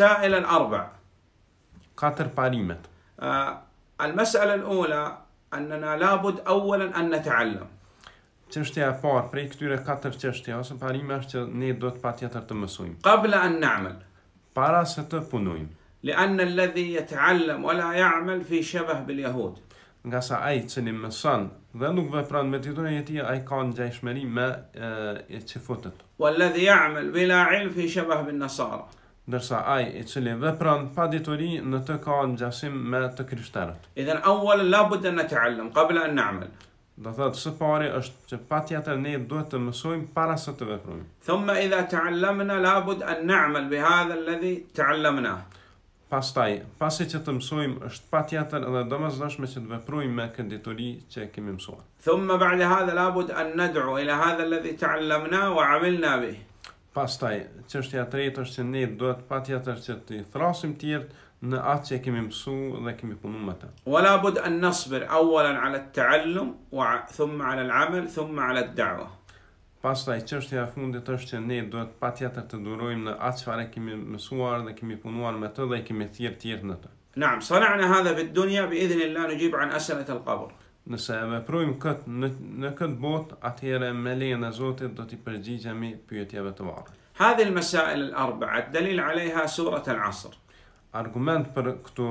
المسائل الأربع قاتر باريمة المسألة الأولى أننا لابد أولا أن نتعلم تشتيا فور فري كتيرة قاتر تشتيا وسن باريمة ني دوت باتيا ترتمسوين قبل أن نعمل بارا ستفنوين لأن الذي يتعلم ولا يعمل في شبه باليهود nga sa ai që një mësën dhe nuk vepran me të dhërën e ti, ai ka në gjajshmeri me e, e që futët. Walladhi ja'mel, bila ilfi shabah bin ndërsa ai i cili vepron pa detyri në të ka ngjashim me të krishterët. Idhan awwal la budd an nata'allam qabla an na'mal. Do thot së pari është që patjetër ne duhet të mësojmë para se të veprojmë. Thumma idha ta'allamna la budd an na'mal bi hadha alladhi ta'allamna. Pastaj, pasi që të mësojmë, është pa tjetër edhe do më që të veprujmë me kënditori që kemi mësuar. Thumë më ba'di hadhe labud an nadru ila hadhe lëdhi ta'allamna wa amilna bih pastaj çështja e tretë është që ne duhet patjetër që të thrasim të tjerë në atë që kemi mësu dhe kemi punu më të. Wala la bud an nësbër awalan ala të tëllum, wa thumma ala lë amel, thumma ala të dawa. Pasta i qështja fundit është që ne duhet pa tjetër të durojmë në atë qëfare kemi mësuar dhe kemi punuar me të dhe kemi thjerë tjerë në të. Naam, sanë anë hadhe bit dunja, bi idhin illa në gjibë anë e nëse e veprojmë këtë në, në këtë bot, atëherë me lejen e Zotit do t'i përgjigjemi pyetjeve të varë. Hadhi al-masail al-arba'a, dalil 'alayha surat al-'Asr. Argument për këto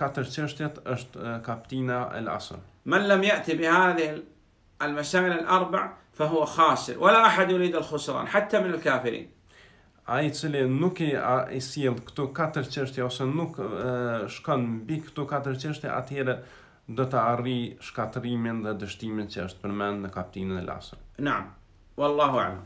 katër çështjet është kaptina al-Asr. Man lam ya'ti bi hadhihi al-masail al-arba' fa huwa khasir, wala ahad yurid al-khusran hatta min al-kafirin. Ai cili nuk i i sjell këto katër çështje ose nuk e, shkon mbi këto katër çështje, atëherë do të arri shkatrimin dhe dështimin që është përmend në kapitullin e lasën. Naam. Wallahu a'lam.